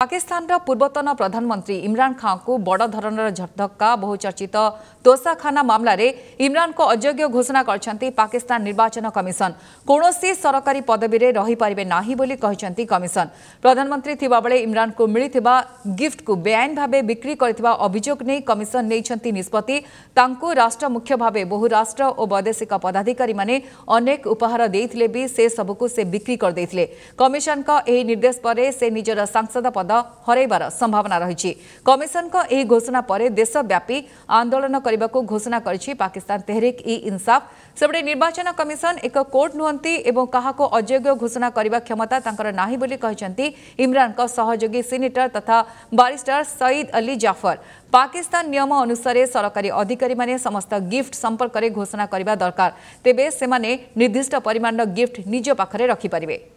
पाकिस्तान पूर्वतन प्रधानमंत्री इमरान खां को बड़धरण झटधक्का बहुचर्चित तोसाखाना मामलें इमरान को अयोग्य घोषणा करते पाकिस्तान निर्वाचन कमिशन कौन सी सरकारी पदवी में रहीपारे ना कमिशन प्रधानमंत्री थे इमरान को मिलता गिफ्ट को बेआईन भाव बिक्री कर कमिशन नहींपत्ति राष्ट्र मुख्य भाव बहुराष्ट्र और वैदेशिक पदाधिकारी अनेक उपहार देते भी से सबको से बिक्री करदे कमिशन का निर्देश पर निजर सांसद ପଦ ହରାଇବାର ସମ୍ଭାବନା ରହିଛି କମିଶନଙ୍କ ଏହି ଘୋଷଣା ପରେ ଦେଶବ୍ୟାପୀ ଆନ୍ଦୋଳନ କରିବାକୁ ଘୋଷଣା କରିଛି ପାକିସ୍ତାନ ତେହରିକ ଇ ଇନ୍ସାଫ ସେପଟେ ନିର୍ବାଚନ କମିଶନ ଏକ କୋର୍ଟ ନୁହନ୍ତି ଏବଂ କାହାକୁ ଅଯୋଗ୍ୟ ଘୋଷଣା କରିବା କ୍ଷମତା ତାଙ୍କର ନାହିଁ ବୋଲି କହିଛନ୍ତି ଇମ୍ରାନଙ୍କ ସହଯୋଗୀ ସିନେଟର ତଥା ବାରିଷ୍ଟର ସଇଦ ଅଲି ଜାଫର ପାକିସ୍ତାନ ନିୟମ ଅନୁସାରେ ସରକାରୀ ଅଧିକାରୀମାନେ ସମସ୍ତ ଗିଫ୍ଟ ସମ୍ପର୍କରେ ଘୋଷଣା କରିବା ଦରକାର ତେବେ ସେମାନେ ନିର୍ଦ୍ଦିଷ୍ଟ ପରିମାଣର ଗିଫ୍ଟ ନିଜ ପାଖରେ ରଖିପାରିବେ